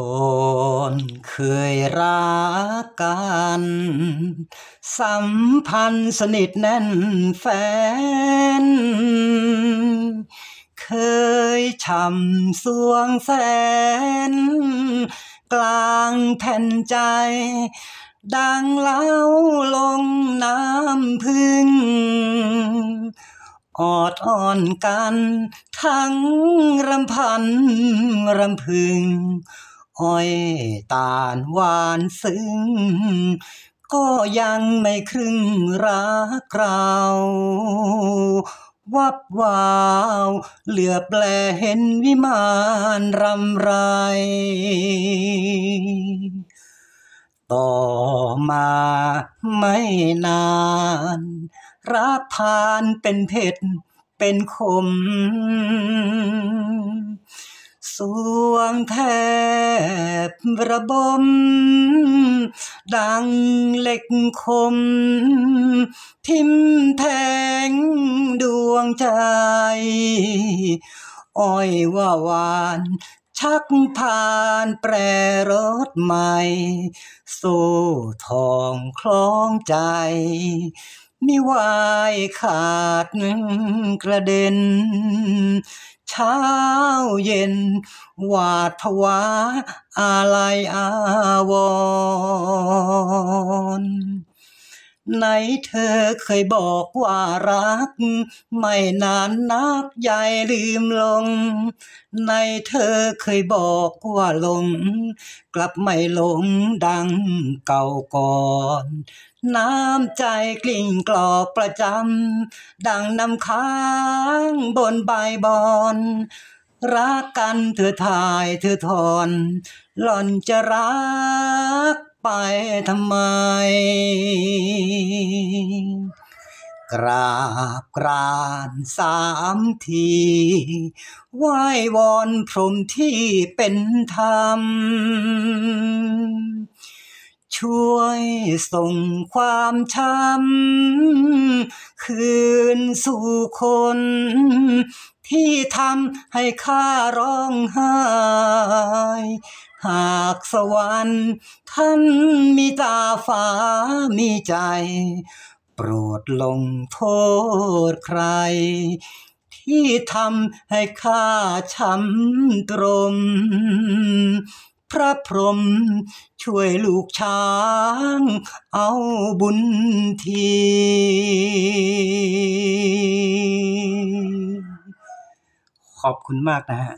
กนเคยรักกันสัมพันธ์สนิทแน่นแฟน เคยช้ำสวงแสน กลางแผ่นใจ ดังเล้าลงน้ำพึ่งออดอ่อนกันทั้งรำพันรำพึงห้อยตาลหวานซึ้งก็ยังไม่ครึ่งรักเราวับวาว เหลือบแลเห็นวิมานรำไร ต่อมาไม่นานรักทานเป็นเพชรเป็นคมสวงแทบระบม ดังเหล็กคม ทิมแทงดวงใจอ้อยว่าวาน ชักผ่านแปรรถใหม่โซ่ทองคล้องใจมิวายขาดกระเด็นช้าเย็น หวาดผวาอาลัยอาวรไหนเธอเคยบอกว่ารัก ไม่นานนักยายลืมลงในเธอเคยบอกว่าลง กลับไม่ลงดังเก่าก่อนน้ำใจกลิ่งกรอบประจำดังน้ำค้างบนใบบอน รักกันเธอทายเธอทอนหล่อนจะรักไปทำไม กราบกรานสามทีไหว้วอนพรมที่เป็นธรรมช่วยส่งความช้ำคืนสู่คน ที่ทำให้ข้าร้องไห้หากสวรรค์ท่านมีตาฝามีใจ โปรดลงโทษใคร ที่ทำให้ข้าช้ำตรมพระพรหมช่วยลูกช้าง เอาบุญที ขอบคุณมากนะฮะ